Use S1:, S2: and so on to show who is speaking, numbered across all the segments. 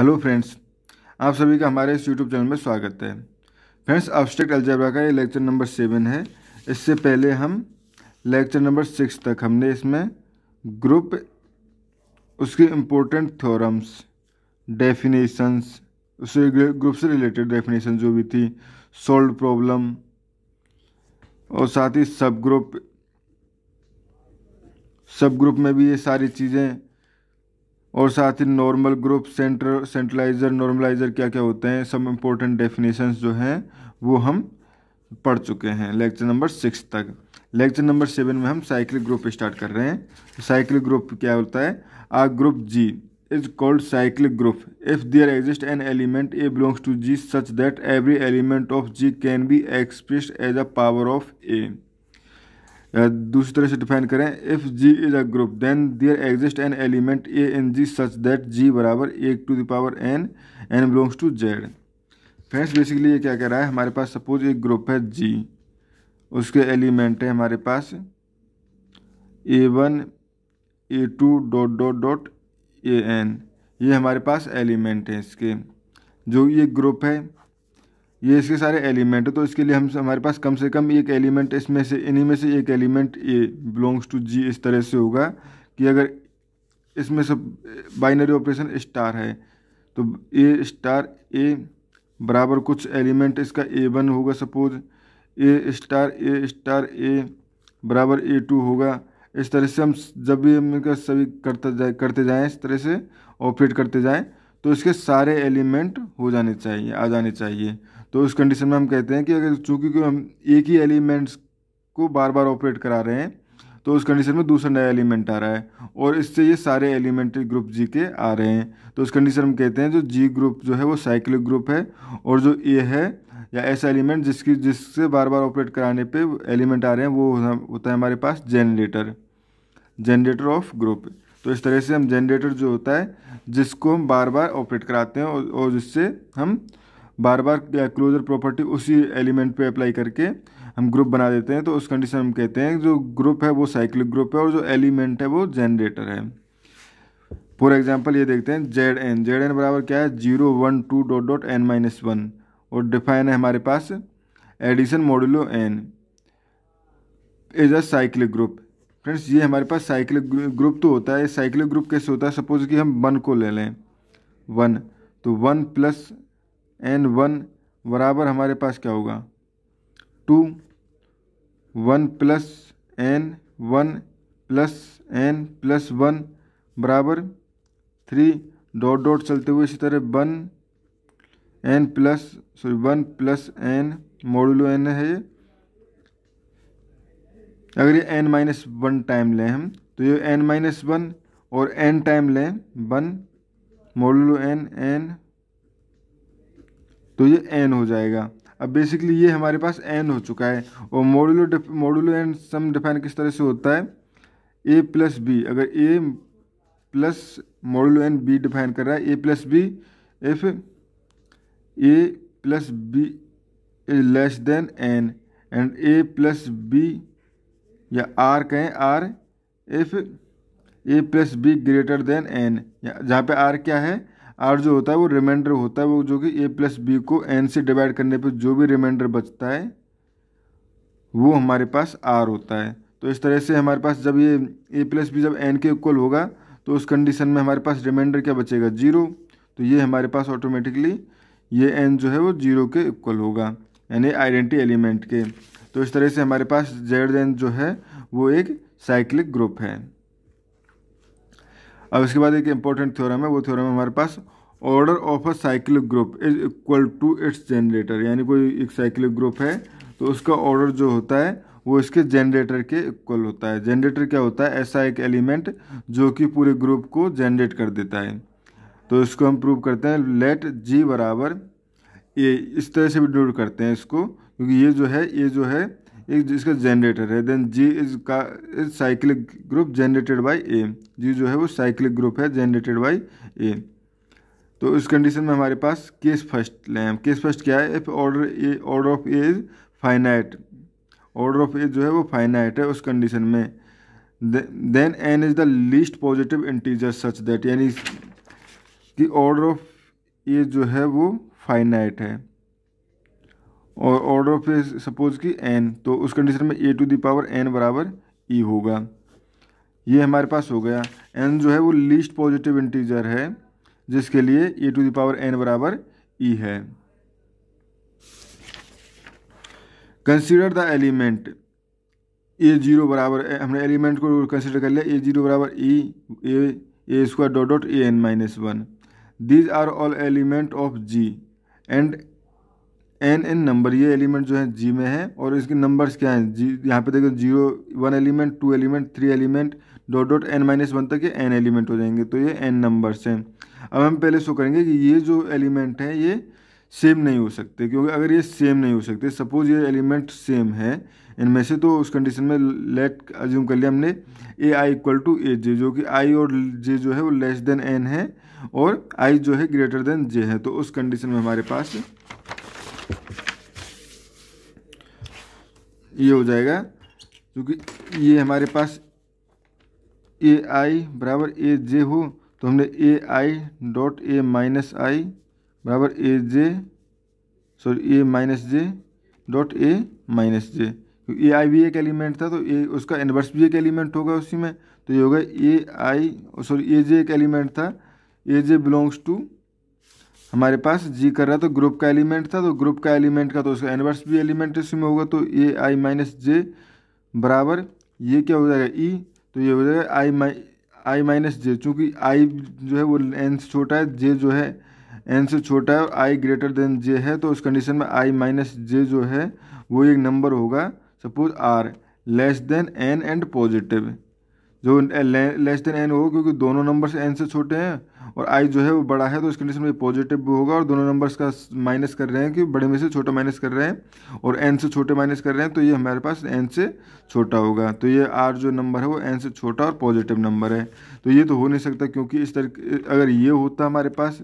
S1: Hello friends आप सभी का हमारे इस यूट्यूब चैनल में स्वागत है फ्रेंड्स ऑब्स्ट्रेक्ट अल्जेब्रा का ये लेक्चर नंबर सेवन है इससे पहले हम लेक्चर नंबर सिक्स तक हमने इसमें ग्रुप उसके इम्पोर्टेंट थ्योरम्स डेफिनेशंस उससे ग्रुप से रिलेटेड डेफिनेशन जो भी थी सोल्व प्रॉब्लम और साथ ही सब ग्रुप सब ग्रुप में भी ये सारी चीज़ें और साथ ही normal group centre centralizer normalizer क्या क्या होते हैं सब इम्पोर्टेंट डेफिनेशंस जो हैं वो हम पढ़ चुके हैं लेक्चर नंबर सिक्स तक लेक्चर नंबर सेवन में हम साइक्लिक ग्रुप स्टार्ट कर रहे हैं साइक्लिक ग्रुप क्या होता है a group G is called cyclic group if there exist an element a belongs to G such that every element of G can be express as a power of a दूसरी तरह से define करें if G is a group then there exist an element a in G such that G बराबर a to the power n n belongs to Z friends basically ये क्या कह रहा है हमारे पास सपोज एक ग्रुप है जी उसके एलिमेंट है हमारे पास a one a two dot dot dot a n ये हमारे पास एलिमेंट है इसके जो ये ग्रुप है ये इसके सारे एलिमेंट है तो इसके लिए हम हमारे पास कम से कम एक एलिमेंट इसमें से इन्हीं में से एक element a belongs to G इस तरह से होगा कि अगर इसमें सब बाइनरी ऑपरेशन स्टार है तो ए स्टार ए बराबर कुछ एलिमेंट इसका ए वन होगा suppose a star a star a बराबर ए टू होगा इस तरह से हम जब भी हम इनका सभी करते जाए करते जाएँ इस तरह से ऑपरेट करते जाएँ तो इसके सारे एलिमेंट हो जाने चाहिए आ जाने चाहिए तो उस कंडीशन में हम कहते हैं कि अगर चूंकि हम एक ही एलिमेंट्स को बार बार ऑपरेट करा रहे हैं तो उस कंडीशन में दूसरा नया एलिमेंट आ रहा है और इससे ये सारे एलिमेंट ग्रुप जी के आ रहे हैं तो उस कंडीशन हम कहते हैं जो जी ग्रुप जो है वो साइक्लिक ग्रुप है और जो ए है या ऐसा एलिमेंट जिसकी जिससे बार बार ऑपरेट कराने पे एलिमेंट आ रहे हैं वो होता है हमारे पास जनरेटर जनरेटर ऑफ ग्रुप तो इस तरह से हम जनरेटर जो होता है जिसको हम बार बार ऑपरेट कराते हैं और, और जिससे हम बार बार क्लोजर प्रॉपर्टी उसी एलिमेंट पे अप्लाई करके हम ग्रुप बना देते हैं तो उस कंडीशन हम कहते हैं जो ग्रुप है वो साइक्लिक ग्रुप है और जो एलिमेंट है वो जनरेटर है फॉर एग्जाम्पल ये देखते हैं जेड एन जेड एन बराबर क्या है zero one two dot dot n minus one और डिफाइन है हमारे पास addition modulo n is a cyclic group friends ये हमारे पास साइक्लिक ग्रुप तो होता है साइक्लिक ग्रुप कैसे होता है सपोज कि हम वन को ले लें वन तो वन प्लस एन वन बराबर हमारे पास क्या होगा two one plus n one plus n plus one बराबर थ्री डॉट डॉट चलते हुए इसी तरह one n plus sorry one plus n modulo n है ये अगर ये एन माइनस वन टाइम लें हम तो ये एन माइनस वन और एन टाइम लें वन मॉडुलो एन एन तो ये एन हो जाएगा अब बेसिकली ये हमारे पास एन हो चुका है और modulo modulo n sum define किस तरह से होता है ए प्लस बी अगर a plus modulo n b define कर रहा है a plus b if a plus b is less than n and a plus b या आर कहें r if a plus b greater than n जहाँ पे are क्या है are जो होता है वो रिमाइंडर होता है वो जो कि ए प्लस बी को एन से डिवाइड करने पर जो भी रिमाइंडर बचता है वो हमारे पास आर होता है तो इस तरह से हमारे पास जब ये ए प्लस बी जब एन के इक्वल होगा तो उस कंडीशन में हमारे पास रिमाइंडर क्या बचेगा जीरो तो ये हमारे पास ऑटोमेटिकली ये एन जो है वो जीरो के इक्वल होगा यानी आइडेंटी एलिमेंट के तो इस तरह से हमारे पास जेड एन जो है वो एक साइक्लिक ग्रुप है अब इसके बाद एक इम्पोर्टेंट थ्योरम है वो थ्योरम हमारे पास order of a cyclic group is equal to its generator यानी कोई एक साइक्लिक ग्रुप है तो उसका ऑर्डर जो होता है वो इसके जनरेटर के इक्वल होता है जनरेटर क्या होता है ऐसा एक एलिमेंट जो कि पूरे ग्रुप को जनरेट कर देता है तो इसको हम प्रूव करते हैं लेट जी बराबर ए इस तरह से भी डिनोट करते हैं इसको क्योंकि ये जो है ये जो है एक इसका जनरेटर है देन जी इज का is cyclic group generated by a G जो है वो साइक्लिक ग्रुप है जनरेटेड बाय ए तो इस कंडीशन में हमारे पास केस फर्स्ट लें केस फर्स्ट क्या है if order a order of a is finite order of a जो है वो फाइनाइट है उस कंडीशन में then n is the least positive integer such that यानी कि ऑर्डर ऑफ ए जो है वो फाइनाइट है और ऑर्डर ऑफ सपोज कि एन तो उस कंडीशन में a to the power n बराबर ई e होगा ये हमारे पास हो गया एन जो है वो लीस्ट पॉजिटिव इंटीजर है जिसके लिए a to the power n बराबर ई e है consider the element a zero बराबर हमने एलिमेंट को कंसीडर कर लिया ए जीरो बराबर e a a square dot dot a n minus one these are all element of G and n n number ये element जो है जी में है और इसके नंबर्स क्या हैं जी यहाँ पे देखो zero one element two element three element dot dot n minus one तक ये एन एलिमेंट हो जाएंगे तो ये एन नंबर्स हैं अब हम पहले शो करेंगे कि ये जो एलिमेंट हैं ये सेम नहीं हो सकते क्योंकि अगर ये सेम नहीं हो सकते सपोज ये एलिमेंट सेम है इनमें से तो उस कंडीशन में लेट अज्यूम कर लिया हमने ए आई इक्वल टू ए जे जो कि आई और जे जो है वो लेस देन एन है और आई जो है ग्रेटर देन जे है तो उस कंडीशन में हमारे पास ये हो जाएगा क्योंकि ये हमारे पास ए आई बराबर ए जे हो तो हमने ए I dot a minus i बराबर a j sorry a minus j dot a minus j तो ए आई भी एक एलिमेंट था तो ए उसका इन्वर्स भी एक एलिमेंट होगा उसी में तो ये होगा ए आई सॉरी ए जे एक एलिमेंट था ए जे बिलोंग्स टू हमारे पास जी कर रहा तो ग्रुप का एलिमेंट था तो ग्रुप का एलिमेंट का तो उसका एनवर्स भी एलिमेंट इसमें होगा तो ए आई माइनस जे बराबर ये क्या हो जाएगा ई e, तो ये हो जाएगा आई माइ आई माइनस जे चूँकि आई जो है वो एन से छोटा है जे जो है एन से छोटा है और आई ग्रेटर देन जे है तो उस कंडीशन में आई माइनस जे जो है वो एक नंबर होगा suppose r less than n and positive जो लेस देन एन होगा क्योंकि दोनों नंबर्स एन से छोटे हैं और आई जो है वो बड़ा है तो इस कंडीशन में पॉजिटिव भी होगा और दोनों नंबर्स का माइनस कर रहे हैं कि बड़े में से छोटा माइनस कर रहे हैं और एन से छोटे माइनस कर रहे हैं तो ये हमारे पास एन से छोटा होगा तो ये आर जो नंबर है वो एन से छोटा और पॉजिटिव नंबर है तो ये तो हो नहीं सकता क्योंकि इस तरह अगर ये होता हमारे पास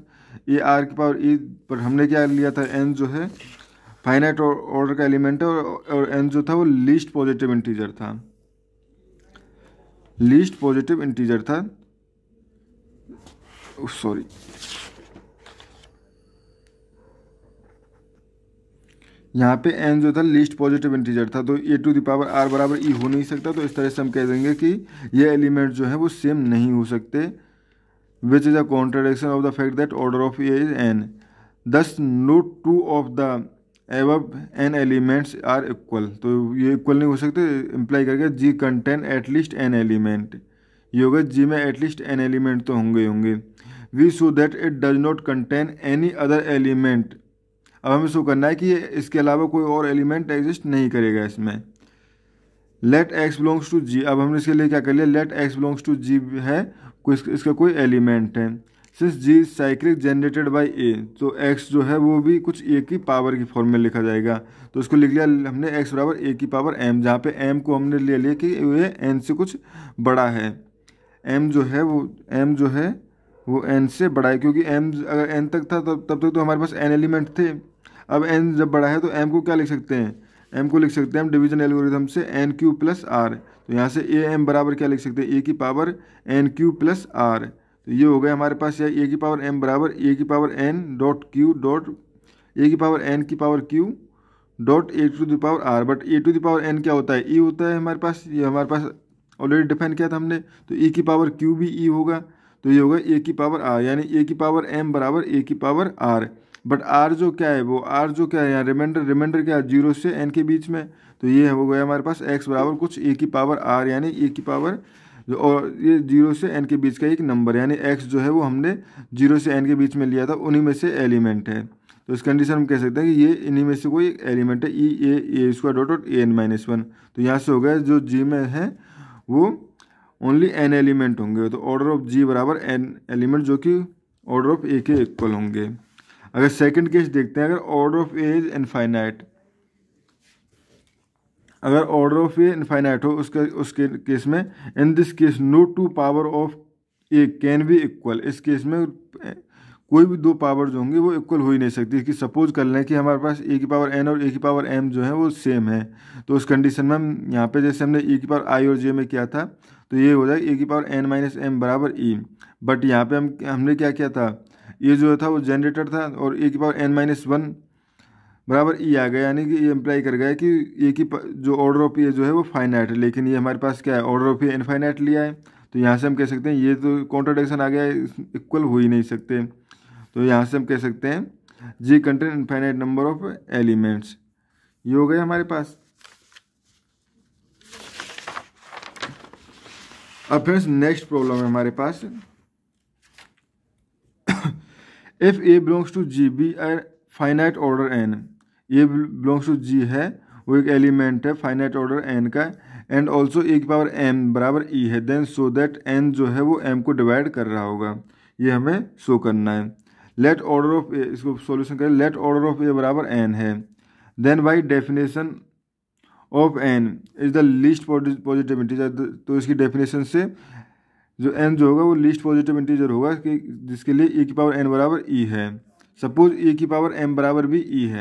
S1: ये आर के पावर ई पर हमने क्या लिया था एन जो है फाइनाइट ऑर्डर का एलिमेंट है और एन जो था वो लीस्ट पॉजिटिव इंटीजर था लीस्ट पॉजिटिव इंटीजर था सॉरी यहाँ पे एन जो था लीस्ट पॉजिटिव इंटीजर था तो ए टू दावर आर बराबर ई e हो नहीं सकता तो इस तरह से हम कह देंगे कि ये एलिमेंट जो है वो सेम नहीं हो सकते which is a contradiction of the fact that order of a is n thus no two of the above n elements are equal तो ये इक्वल नहीं हो सकते इम्प्लाई करके G contain at least n element ये होगा जी में एटलीस्ट एन एलिमेंट तो होंगे होंगे we show that it does not contain any other element अब हमें शो करना है कि इसके अलावा कोई और एलिमेंट एग्जिस्ट नहीं करेगा इसमें let x belongs to G अब हमने इसके लिए क्या कर लिया let x belongs to G है कोई इसका कोई एलिमेंट है since G cyclic generated by a तो एक्स जो है वो भी कुछ ए की पावर की फॉर्म में लिखा जाएगा तो इसको लिख लिया हमने एक्स बराबर ए की पावर एम जहाँ पे एम को हमने ले लिया कि ये एन से कुछ बड़ा है एम जो है वो एम जो है वो एन से बड़ा है क्योंकि एम अगर एन तक था तब तब तक तो हमारे पास एन एलिमेंट थे अब एन जब बड़ा है तो एम को क्या लिख सकते हैं एम को लिख सकते हैं हम डिवीजन एल्गोरिथम से एन क्यू प्लस आर तो यहाँ से ए एम बराबर क्या लिख सकते हैं ए की power n q plus r तो ये हो गया हमारे पास ये ए की पावर एम बराबर ए की power n dot q dot a की पावर एन की power q dot a to the power r but a to the power n क्या होता है ई e होता है हमारे पास ये हमारे पास ऑलरेडी डिफाइन किया था हमने तो ए e की पावर क्यू भी ई e होगा तो ये होगा ए की पावर आर यानी ए की पावर एम बराबर ए की पावर आर बट आर जो क्या है वो आर जो क्या है यहाँ रिमाइंडर रिमाइंडर क्या है जीरो से एन के बीच में तो ये हो गया हमारे पास एक्स बराबर कुछ ए की पावर आर यानी ए की पावर और ये जीरो से एन के बीच का एक नंबर यानी एक्स जो है वो हमने जीरो से एन के बीच में लिया था उन्हीं में से एलिमेंट है तो इस कंडीशन हम कह सकते हैं कि ये इन्हीं में से कोई एक एलिमेंट है e a a square dot dot a n minus one तो यहाँ से हो गया जो जी में है वो ओनली एन एलिमेंट होंगे तो ऑर्डर ऑफ जी बराबर एन एलिमेंट जो कि ऑर्डर ऑफ ए के इक्वल होंगे अगर सेकंड केस देखते हैं अगर order of a is infinite अगर ऑर्डर ऑफ ए इनफाइनाइट हो उसके उसके केस में in this case no two power of a can be equal इस केस में कोई भी दो पावर जो होंगी वो इक्वल हो ही नहीं सकती कि सपोज कर लें कि हमारे पास ए की पावर एन और ए की पावर एम जो है वो सेम है तो उस कंडीशन में हम यहाँ पे जैसे हमने ए की पावर आई और जे में किया था तो ये हो जाएगा ए की पावर एन माइनस एम बराबर ई e। बट यहाँ पे हम हमने क्या किया था ये जो था वो जनरेटर था और ए की पावर एन माइनस वन बराबर ई e आ गया यानी कि ये इम्प्लाई कर गया कि ये की जो ऑर्डर ऑफ ए जो है वो फाइनाइट है लेकिन ये हमारे पास क्या है ऑर्डर ऑफ ए इनफाइनाइट लिया है तो यहाँ से हम कह सकते हैं ये तो कॉन्ट्रोडक्शन आ गया है इक्वल हो ही नहीं सकते तो यहाँ से हम कह सकते हैं G contain infinite number of elements ये हो गए हमारे पास अब फ्रेंड्स नेक्स्ट प्रॉब्लम है हमारे पास if a belongs to G be are finite order n e ब्लಾಂকশিডি হ একটি element a finite order n কা and also e power m = e হ দেন সো দ্যাট এন জো হে ও এম কো ডিভাইড কর রা হোগা ইয়ে हमे শো করনা হ লেট অর্ডার অফ ইসকো সলিউশন করেন let order of a = n হ then by definition of n is the least positive integer তো ইসকি ডেফিনিশন সে জো এন জো হোগা ও লিস্ট পজিটিভ ইনটিজার হোগা কি جسকে লিয়ে e পাওয়ার এন = e হ suppose e power m = b e হ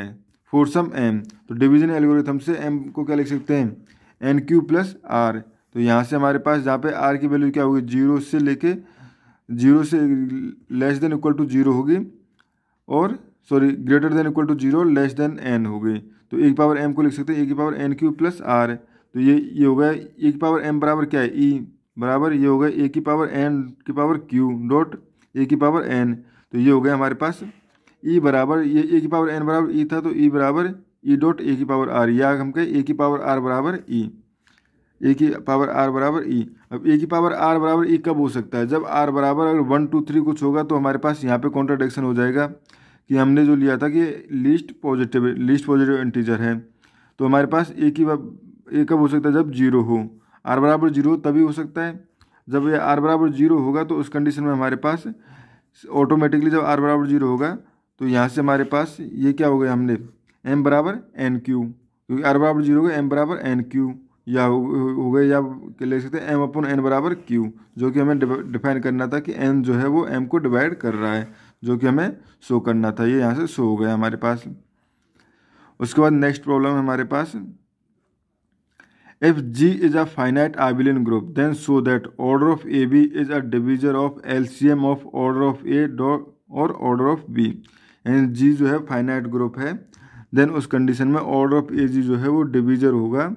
S1: फोरसम एम तो डिवीजन एल्गोरिथम से एम को क्या लिख सकते हैं एन क्यू प्लस आर तो यहाँ से हमारे पास जहाँ पे आर की वैल्यू क्या होगी जीरो से लेके जीरो से less than equal to zero होगी और sorry greater than equal to zero less than n हो गई तो एक पावर एम को लिख सकते हैं एक की power n q plus r तो ये ये हो गया एक की पावर एम बराबर क्या है ई e. बराबर ये हो गया ए की पावर एन की पावर क्यू डॉट ए की पावर एन तो ये हो गया हमारे पास ई e बराबर ये ए e की पावर एन बराबर ई e था तो ई बराबर ई डॉट ए की पावर आर या हम कहें ए की पावर आर बराबर ई ए की पावर आर बराबर ई अब ए की पावर आर बराबर ई कब हो सकता है जब आर बराबर अगर वन टू थ्री कुछ होगा तो हमारे पास यहाँ पे कॉन्ट्राडिक्शन हो जाएगा कि हमने जो लिया था कि least positive least positive integer है तो हमारे पास ए की ए कब हो सकता है जब जीरो हो आर बराबर जीरो तभी हो सकता है जब ये आर बराबर जीरो होगा तो उस कंडीशन में हमारे पास ऑटोमेटिकली जब आर बराबर जीरो होगा तो यहाँ से हमारे पास ये क्या हो गया हमने एम बराबर एन क्यू क्योंकि आर बराबर जीरो हो गया एम बराबर एन क्यू या हो गए या ले सकते हैं एम अपन एन बराबर क्यू जो कि हमें डिफाइन करना था कि एन जो है वो एम को डिवाइड कर रहा है जो कि हमें शो करना था ये यहाँ से शो हो गया हमारे पास उसके बाद नेक्स्ट प्रॉब्लम है हमारे पास G finite g group then show abelian order of a b is a ab of L C M of order of a डॉ और order of b and G जो है फाइनाइट ग्रुप है then उस condition में order of a G जो है वो डिवीजर होगा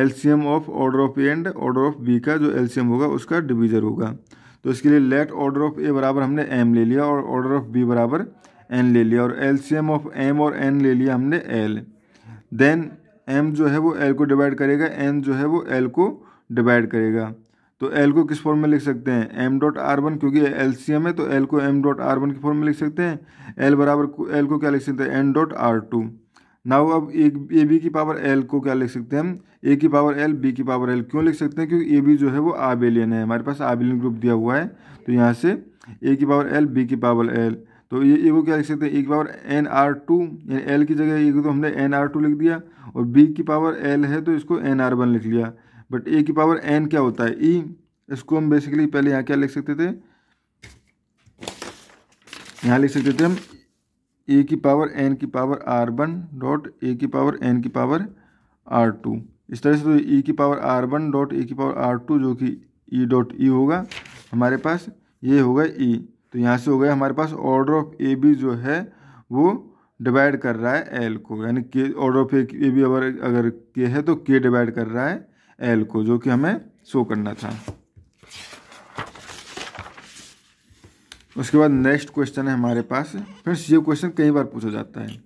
S1: L C M of order of a and order of b का जो एलसीएम होगा उसका डिवीजर होगा तो इसके लिए लेट ऑर्डर ऑफ ए बराबर हमने एम ले लिया और ऑर्डर ऑफ बी बराबर एन ले लिया और एम ऑफ एम और एन ले लिया हमने एल देन एम जो है वो एल को डिवाइड करेगा एन जो है वो एल को डिवाइड करेगा तो एल को किस फॉर्म में लिख सकते हैं एम डॉट आर वन क्योंकि एल सी एम है तो एल को एम डॉट आर वन के फॉर्म में लिख सकते हैं एल बराबर एल को क्या लिख सकते हैं n dot r two now अब एक ए बी की पावर एल को क्या लिख सकते हैं हम ए की पावर एल बी की पावर एल क्यों लिख सकते हैं क्योंकि ए बी जो है वो आबेलियन है हमारे पास आबेलियन ग्रुप दिया हुआ है तो यहाँ से ए की पावर एल बी की पावर एल तो ये ए को क्या लिख सकते हैं ए की पावर एन आर टू यानी एल की जगह ए को तो हमने एन आर टू लिख दिया और बी की पावर एल है तो इसको एन आर वन लिख लिया बट ए की पावर एन क्या होता है ई e, इसको हम बेसिकली पहले यहाँ क्या लिख सकते थे यहाँ लिख सकते थे हम ए की पावर एन की power r one dot a की पावर एन की पावर आर टू इस तरह से तो ई e की power r one dot a की पावर आर टू जो कि ई डॉट ई होगा हमारे पास ये होगा ई e. तो यहाँ से हो गया हमारे पास ऑर्डर ऑफ ए बी जो है वो डिवाइड कर रहा है एल को यानी के ऑर्डर ऑफ ए बी अगर अगर के है तो के डिवाइड कर रहा है एल को जो कि हमें शो करना था उसके बाद नेक्स्ट क्वेश्चन है हमारे पास फ्रेंड्स ये क्वेश्चन कई बार पूछा जाता है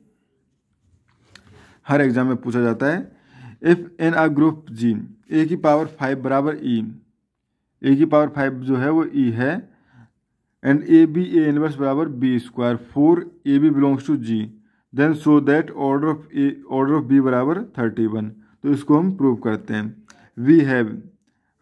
S1: हर एग्जाम में पूछा जाता है if in a group G a की पावर फाइव बराबर ई e, ए की पावर फाइव जो है वो ई e है and a b a inverse बराबर b square four a b belongs to G then so that order of a order of b बराबर thirty one तो इसको हम प्रूव करते हैं वी हैव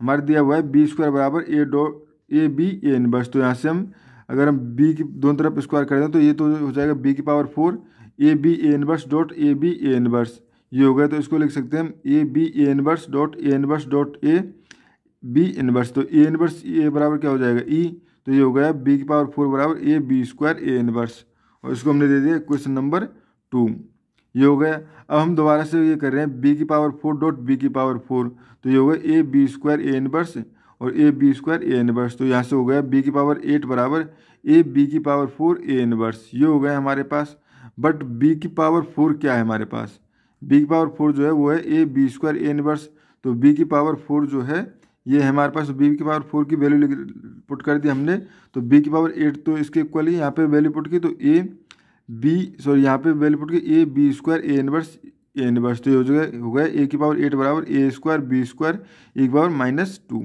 S1: हमारे दिया हुआ है बी स्क्वायर बराबर a dot a b a inverse तो यहाँ से हम अगर हम बी की दोनों तरफ स्क्वायर कर दें तो ये तो हो जाएगा बी की power four a b a inverse dot a b a inverse ये हो गया तो इसको लिख सकते हैं हम a b a inverse dot a inverse dot a b inverse तो ए इनवर्स ए बराबर क्या हो जाएगा ई e। तो ये हो गया बी की पावर फोर बराबर a b square a inverse और इसको हमने दे दिया क्वेश्चन नंबर टू ये हो गया अब हम दोबारा से ये कर रहे हैं बी की पावर फोर डॉट बी की पावर फोर तो ये हो गया a b square a inverse और a b square a inverse तो यहाँ से हो गया बी की पावर एट बराबर ए बी की पावर फोर ए इनवर्स ये हो गया हमारे पास बट बी की पावर फोर क्या है हमारे पास बी की पावर फोर जो है वो है a b square a inverse तो बी की पावर फोर जो है ये हमारे पास बी की पावर फोर की वैल्यू पुट कर दी हमने तो बी की पावर एट तो इसके इक्वल ही यहाँ पे वैल्यू पुट की तो ए बी सॉरी यहाँ पे वैल्यू पुट के a b square a inverse a inverse तो ये हो जाएगा हो गया ए की पावर एट बराबर a square b square a की पावर माइनस टू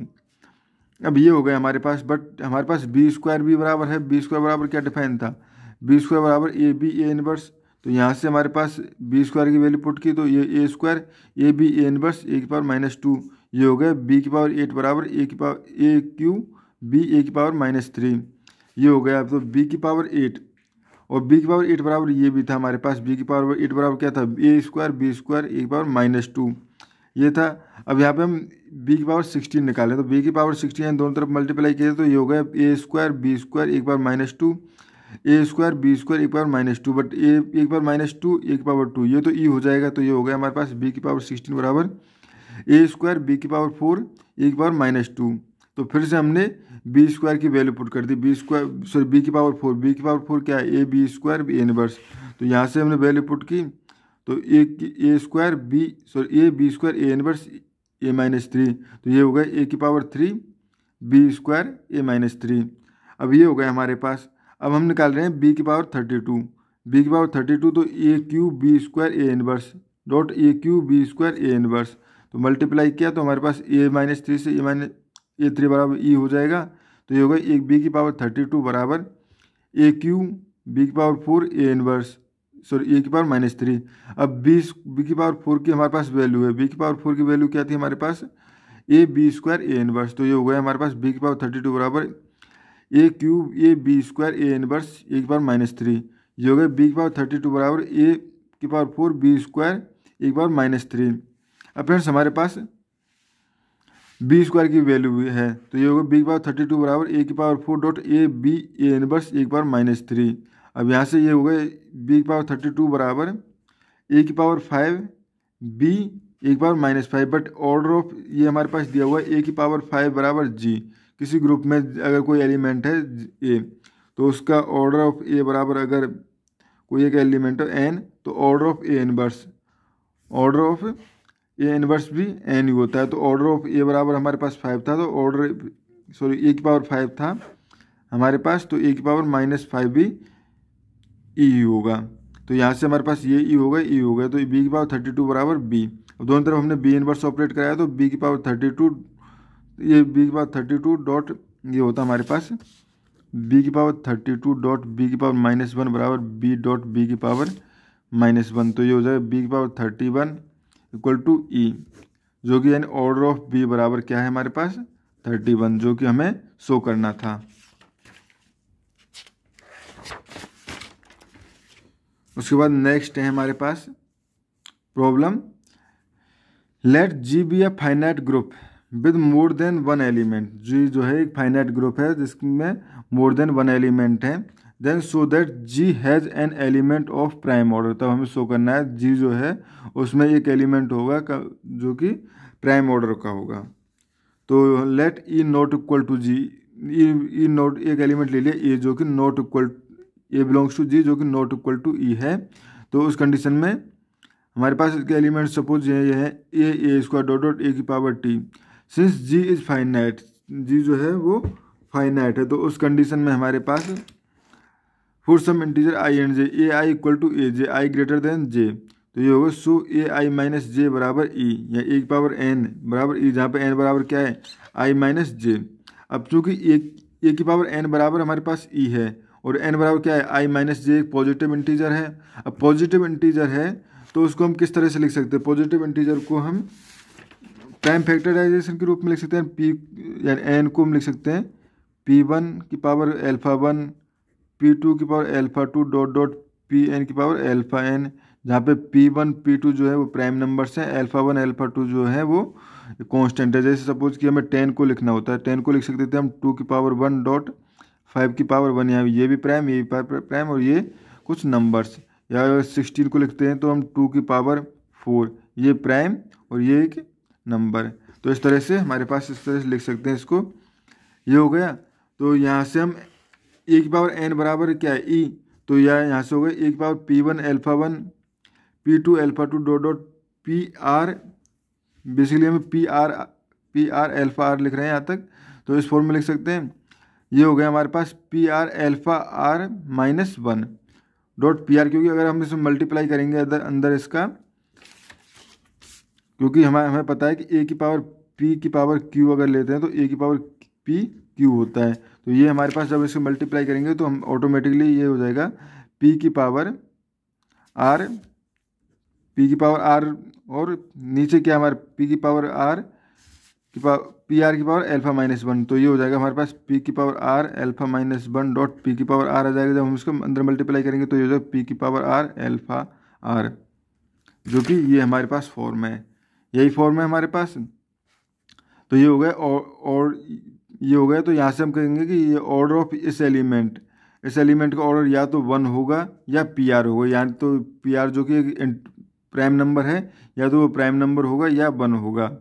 S1: अब ये हो गया हमारे पास बट हमारे पास बी स्क्वायर भी बराबर है बी स्क्वायर बराबर क्या डिफाइन था बी स्क्वायर बराबर ए बी ए इनवर्स तो यहाँ से हमारे पास बी स्क्वायर की वैल्यू पुट की तो ये a square a b a inverse a की पावर माइनस टू ये हो गया बी की पावर एट बराबर ए की power a cube b a की पावर माइनस थ्री ये हो गया अब तो बी की पावर एट और बी की पावर एट बराबर ये भी था हमारे पास बी की पावर एट बराबर क्या था a square b square a की पावर माइनस टू ये था अब यहाँ पे हम बी की पावर सिक्सटीन निकालें तो बी की पावर सिक्सटीन दोनों तरफ मल्टीप्लाई किए तो ये हो गया ए स्क्वायर बी स्क्वायर एक बार minus two a square b square एक power minus two but a एक बार माइनस टू एक पावर टू ये तो ई e हो जाएगा तो ये हो गया हमारे पास बी की पावर सिक्सटीन बराबर ए स्क्वायर बी की पावर फोर एक बार माइनस टू तो फिर से हमने बी स्क्वायर की वैल्यू पुट कर दी बी स्क्वायर सॉरी बी की पावर फोर बी की पावर फोर क्या है a b square b inverse तो यहाँ से हमने वैल्यू पुट की तो a a square b sorry a b square a inverse a minus three तो ये हो गया ए की power three b square a minus three अब ये हो गया हमारे पास अब हम निकाल रहे हैं बी की पावर थर्टी टू बी की पावर थर्टी टू तो a cube b square a inverse dot a cube b square a inverse तो मल्टीप्लाई किया तो हमारे पास ए माइनस थ्री से ए माइनस ए थ्री बराबर ई हो जाएगा तो ये होगा एक बी की पावर थर्टी टू बराबर ए क्यू बी की power four a inverse sorry a की पावर माइनस थ्री अब बी बी की पावर फोर की हमारे पास वैल्यू है बी की पावर फोर की वैल्यू क्या थी हमारे पास a b square a inverse तो ये हो गया हमारे पास बी की पावर थर्टी टू बराबर a cube a b square a inverse a की पावर माइनस थ्री ये हो गया बी की पावर थर्टी टू बराबर ए की power four b square a की पावर माइनस थ्री अब फ्रेंड्स हमारे पास बी स्क्वायर की वैल्यू है तो ये होगा बी की पावर थर्टी टू बराबर ए की power four dot a b a inverse a की पावर माइनस थ्री अब यहाँ से ये होगा बी की पावर थर्टी टू बराबर ए की पावर फाइव बी ए की power minus five but order of ये हमारे पास दिया हुआ है ए की पावर फाइव बराबर जी किसी ग्रुप में अगर कोई एलिमेंट है ए तो उसका ऑर्डर ऑफ ए बराबर अगर कोई एक एलिमेंट हो एन तो order of a inverse order of a inverse भी एन ही होता है तो ऑर्डर ऑफ ए बराबर हमारे पास फाइव था तो ऑर्डर सॉरी ए की पावर फाइव था हमारे पास तो ए की पावर माइनस फाइव भी ई e ही होगा तो यहाँ से हमारे पास ये ई e होगा ई e होगा तो बी की पावर थर्टी टू बराबर बी अब दोनों तरफ हमने बी इनवर्स ऑपरेट कराया तो बी की पावर थर्टी टू ये बी की पावर थर्टी टू डॉट ये होता हमारे पास बी की power thirty two dot b की पावर माइनस वन बराबर बी डॉट बी की पावर माइनस वन तो ये हो जाएगा बी की power thirty one equal to e e, जो कि यानी ऑर्डर ऑफ बी बराबर क्या है हमारे पास थर्टी वन जो कि हमें शो करना था उसके बाद नेक्स्ट है हमारे पास problem let G be a finite group with more than one element G जो है एक फाइनाइट ग्रुप है जिसमें मोर देन वन एलिमेंट है then so that G has an element of prime order तब हमें शो करना है जी जो है उसमें एक एलिमेंट होगा जो कि प्राइम ऑर्डर का होगा तो let e not equal to G e e not एक एलिमेंट ले लिया ए e जो कि not equal a belongs to G जो कि नॉट इक्वल टू ई है तो उस कंडीशन में हमारे पास इसके एलिमेंट सपोज ये है a a square dot dot a की power t since G is finite G जो है वो फाइनाइट है तो उस कंडीशन में हमारे पास for some integer i and j a i equal to a j i greater than j तो ये होगा सो ए आई माइनस जे बराबर ई या ए की पावर एन बराबर ई जहाँ पर एन बराबर क्या है आई माइनस जे अब चूँकि ए ए की पावर एन बराबर हमारे पास ई है और एन बराबर क्या है आई माइनस जे एक पॉजिटिव इंटीजर है अब पॉजिटिव इंटीजर है तो उसको हम किस तरह से लिख सकते हैं पॉजिटिव इंटीजर को हम प्राइम फैक्टराइजेशन के रूप में लिख सकते हैं पी यानी एन को हम लिख सकते हैं पी वन की power alpha one p two की power alpha two dot dot p n की पावर एल्फ़ा एन जहाँ पे पी वन पी टू जो है वो प्राइम नंबर्स हैं एल्फ़ा वन एल्फ़ा टू जो है वो कॉन्स्टेंट है जैसे सपोज कि हमें टेन को लिखना होता है टेन को लिख सकते थे हम टू की पावर वन डॉट फाइव की पावर वन यहाँ ये भी प्राइम ये भी प्राइम और ये कुछ नंबर्स या अगर सिक्सटीन को लिखते हैं तो हम टू की पावर फोर ये प्राइम और ये एक नंबर तो इस तरह से हमारे पास इस तरह से लिख सकते हैं इसको ये हो गया तो यहाँ से हम ए की पावर एन बराबर क्या है ई तो यह यहाँ से हो गया ए की power p one alpha one p two alpha two dot dot p r basically हम p r p r alpha r लिख रहे हैं यहाँ तक तो इस फॉर्म में लिख सकते हैं ये हो गया हमारे पास p r alpha r minus one dot p r क्योंकि अगर हम इसमें मल्टीप्लाई करेंगे अंदर अंदर इसका क्योंकि हमें हमें पता है कि ए की पावर पी की पावर क्यू अगर लेते हैं तो ए की पावर पी क्यू होता है तो ये हमारे पास जब इसको मल्टीप्लाई करेंगे तो हम ऑटोमेटिकली ये हो जाएगा पी की पावर आर पी की पावर आर और नीचे क्या हमारे पी की पावर आर की पावर पी आर की पावर एल्फा माइनस वन तो ये हो जाएगा हमारे पास पी की power r alpha minus one dot p की पावर आर आ जाएगा जब हम इसको अंदर मल्टीप्लाई करेंगे तो ये हो जाएगा पी की पावर आर एल्फा आर जो कि ये हमारे पास फॉर्म है यही फॉर्म है हमारे पास तो ये हो गया और, और ये हो गया तो यहाँ से हम कहेंगे कि ये ऑर्डर ऑफ इस एलिमेंट इस एलिमेंट का ऑर्डर या तो वन होगा या पी आर होगा यानी तो पी आर जो कि एक प्राइम नंबर है या तो वो प्राइम नंबर होगा या वन होगा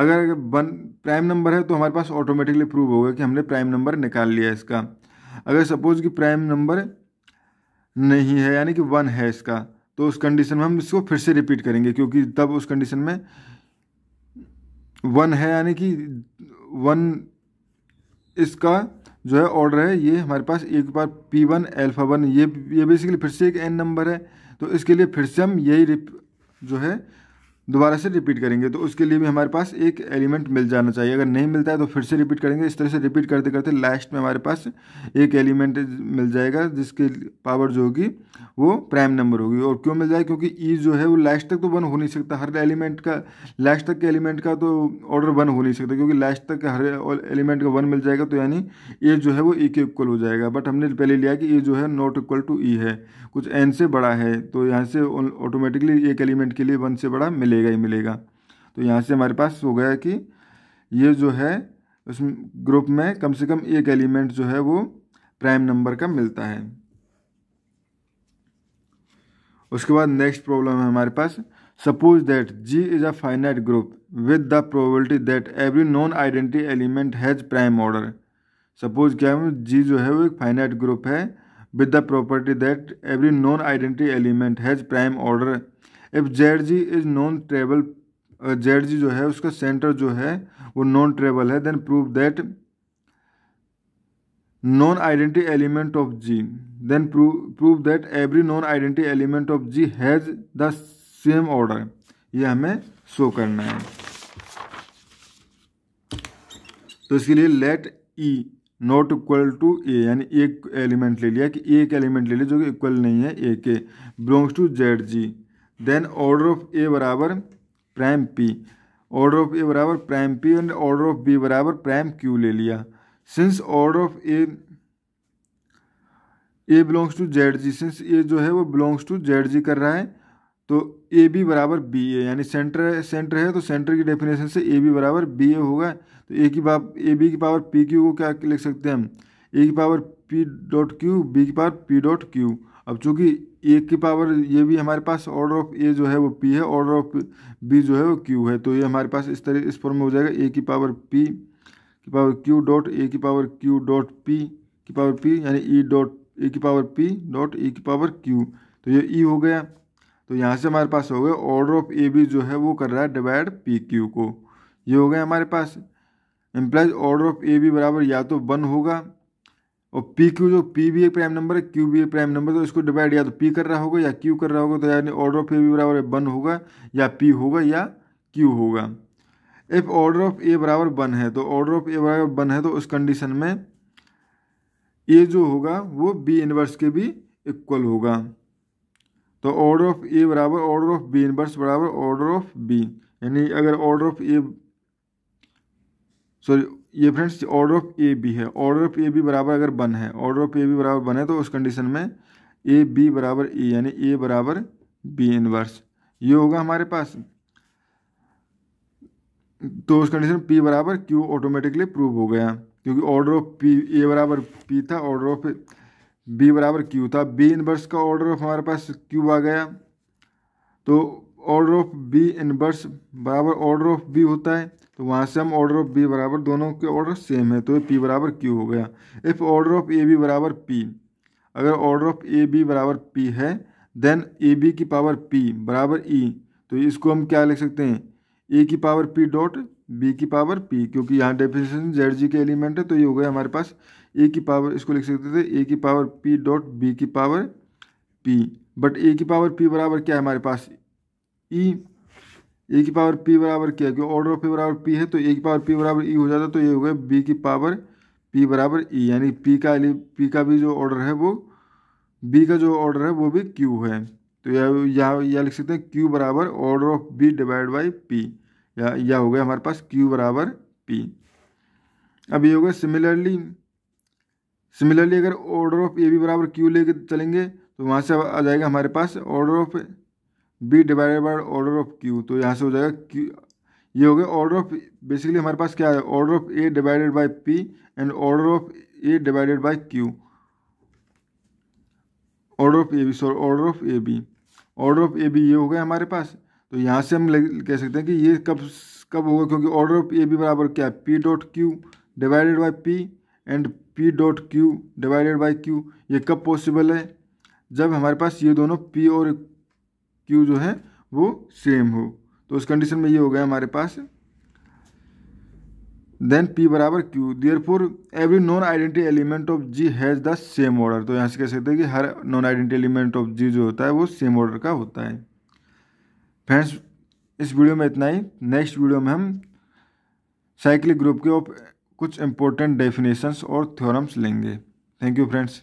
S1: अगर वन प्राइम नंबर है तो हमारे पास ऑटोमेटिकली प्रूव होगा कि हमने प्राइम नंबर निकाल लिया इसका अगर सपोज कि प्राइम नंबर नहीं है यानी कि वन है इसका तो उस कंडीशन में हम इसको फिर से रिपीट करेंगे क्योंकि तब उस कंडीशन में वन है यानी कि वन इसका जो है ऑर्डर है ये हमारे पास एक बार पी वन एल्फा वन ये ये बेसिकली फिर से एक एन नंबर है तो इसके लिए फिर से हम यही जो है दोबारा से रिपीट करेंगे तो उसके लिए भी हमारे पास एक एलिमेंट मिल जाना चाहिए अगर नहीं मिलता है तो फिर से रिपीट करेंगे इस तरह से रिपीट करते करते लास्ट में हमारे पास एक एलिमेंट मिल जाएगा जिसकी पावर जो होगी वो प्राइम नंबर होगी और क्यों मिल जाए क्योंकि ई e जो है वो लास्ट तक तो वन हो नहीं सकता हर एलिमेंट का लास्ट तक के एलिमेंट का तो ऑर्डर वन हो नहीं सकता क्योंकि लास्ट तक हर एलिमेंट का वन मिल जाएगा तो यानी ए जो है वो ई e के इक्वल हो जाएगा बट हमने पहले लिया कि ए e जो है नॉट इक्वल टू ई है कुछ एन से बड़ा है तो यहाँ से ऑटोमेटिकली एक एलिमेंट के लिए वन से बड़ा मिलेगा ही मिलेगा तो यहाँ से हमारे पास हो गया कि ये जो है उस ग्रुप में कम से कम एक एलिमेंट जो है वो प्राइम नंबर का मिलता है उसके बाद नेक्स्ट प्रॉब्लम है हमारे पास suppose that G is a finite group with the probability that every non identity element has prime order suppose क्या है जी जो है वो एक फाइनाइट ग्रुप है with the property that every non identity element has prime order if Z G is non trivial Z G जो है उसका सेंटर जो है वो नॉन ट्रेबल है then prove that non identity element of ji then prove that every non identity element of G has the same order ये हमें show करना है तो इसके लिए let e not equal to a यानी एक एलिमेंट ले लिया कि एक एलिमेंट ले लिया जो कि इक्वल नहीं है ए के belongs to Z G then order of a बराबर prime p order of a बराबर prime p and order of b बराबर प्राइम क्यू ले लिया since order of a a belongs to Z G since a जो है वो belongs to Z जी कर रहा है तो ए बी बराबर बी ए यानी सेंटर सेंटर है तो सेंटर की डेफिनेशन से ए बी बराबर बी ए होगा तो ए की पावर ए बी की पावर पी क्यू को क्या लिख सकते हैं हम ए की power p dot q b की पावर पी डॉट क्यू अब चूंकि ए की पावर ये भी हमारे पास ऑर्डर ऑफ ए जो है वो पी है ऑर्डर ऑफ बी जो है वो क्यू है तो ये हमारे पास इस तरह इस फॉर्म में हो जाएगा ए की पावर पी की पावर क्यू डॉट ए की पावर क्यू डॉट पी की पावर पी यानी ई डॉट ए की पावर पी डॉट ए की पावर क्यू तो ये ई e हो गया तो यहाँ से हमारे पास हो गया ऑर्डर ऑफ ए बी जो है वो कर रहा है डिवाइड पी क्यू को ये हो गया हमारे पास implies order of a b बराबर या तो वन होगा और पी क्यू जो पी भी एक प्राइम नंबर है क्यू भी एक प्राइम नंबर तो इसको डिवाइड या तो पी कर रहा होगा या क्यू कर रहा होगा तो यानी ऑर्डर ऑफ ए बी बराबर वन होगा या पी होगा या क्यू होगा इफ ऑर्डर ऑफ ए बराबर वन है तो ऑर्डर ऑफ ए बराबर वन है तो उस कंडीशन में ए जो होगा वो बी इनवर्स के भी इक्वल होगा तो ऑर्डर ऑफ ए बराबर ऑर्डर ऑफ बी इनवर्स बराबर ऑर्डर ऑफ बी यानी अगर ऑर्डर ऑफ ए सॉरी ये friends order of a b है ऑर्डर ऑफ ए बी बराबर अगर वन है ऑर्डर ऑफ ए बी बराबर वन है तो उस कंडीशन में ए बी बराबर ए यानी ए बराबर बी इनवर्स ये होगा हमारे पास तो उस कंडीशन पी बराबर क्यू ऑटोमेटिकली प्रूव हो गया क्योंकि ऑर्डर ऑफ पी ए बराबर पी था ऑर्डर ऑफ बी बराबर क्यू था बी इनवर्स का ऑर्डर ऑफ हमारे पास क्यू आ गया तो ऑर्डर ऑफ बी इनवर्स बराबर ऑर्डर ऑफ बी होता है तो वहाँ से हम ऑर्डर ऑफ बी बराबर दोनों के ऑर्डर सेम है तो पी बराबर क्यू हो गया if order of a b बराबर पी अगर ऑर्डर ऑफ ए बी बराबर पी है देन ए बी की पावर पी बराबर ई e, तो इसको हम क्या लिख सकते हैं ए की पावर पी डॉट बी की पावर पी क्योंकि यहाँ डेफिनेशन जेड जी के एलिमेंट है तो ये हो गया हमारे पास ए की पावर इसको लिख सकते थे ए की पावर पी डॉट बी की पावर पी बट ए की पावर पी बराबर क्या है हमारे पास ई e. ए की पावर पी बराबर क्या है क्योंकि ऑर्डर ऑफ पी बराबर पी है तो ए की पावर पी बराबर ई e हो जाता तो ये हो गया बी की पावर पी बराबर ई e. यानी पी का पी का भी जो ऑर्डर है वो बी का जो ऑर्डर है वो भी क्यू है तो यह लिख सकते हैं क्यू बराबर order of b divide by p या, यह हो गया हमारे पास क्यू बराबर पी अब ये हो गया सिमिलरली सिमिलरली अगर ऑर्डर ऑफ ए बी बराबर क्यू लेके चलेंगे तो वहाँ से आ जाएगा हमारे पास order of b divided by order of q तो यहाँ से हो जाएगा क्यू ये हो गया ऑर्डर ऑफ बेसिकली हमारे पास क्या है order of a divided by p and order of a divided by q order of a b sorry order of a b order of a b ये हो गया हमारे पास तो यहाँ से हम कह सकते हैं कि ये कब कब होगा क्योंकि ऑर्डर ऑफ ए बी बराबर क्या है p dot q divided by p and p dot q divided by q ये कब पॉसिबल है जब हमारे पास ये दोनों पी और क्यू जो है वो सेम हो तो उस कंडीशन में ये हो गया हमारे पास देन पी बराबर q therefore every non identity element of G has the same order तो यहाँ से कह सकते हैं कि हर non identity element of G जो होता है वो सेम ऑर्डर का होता है फ्रेंड्स इस वीडियो में इतना ही नेक्स्ट वीडियो में हम साइक्लिक ग्रुप के कुछ इंपॉर्टेंट डेफिनेशंस और थ्योरम्स लेंगे थैंक यू फ्रेंड्स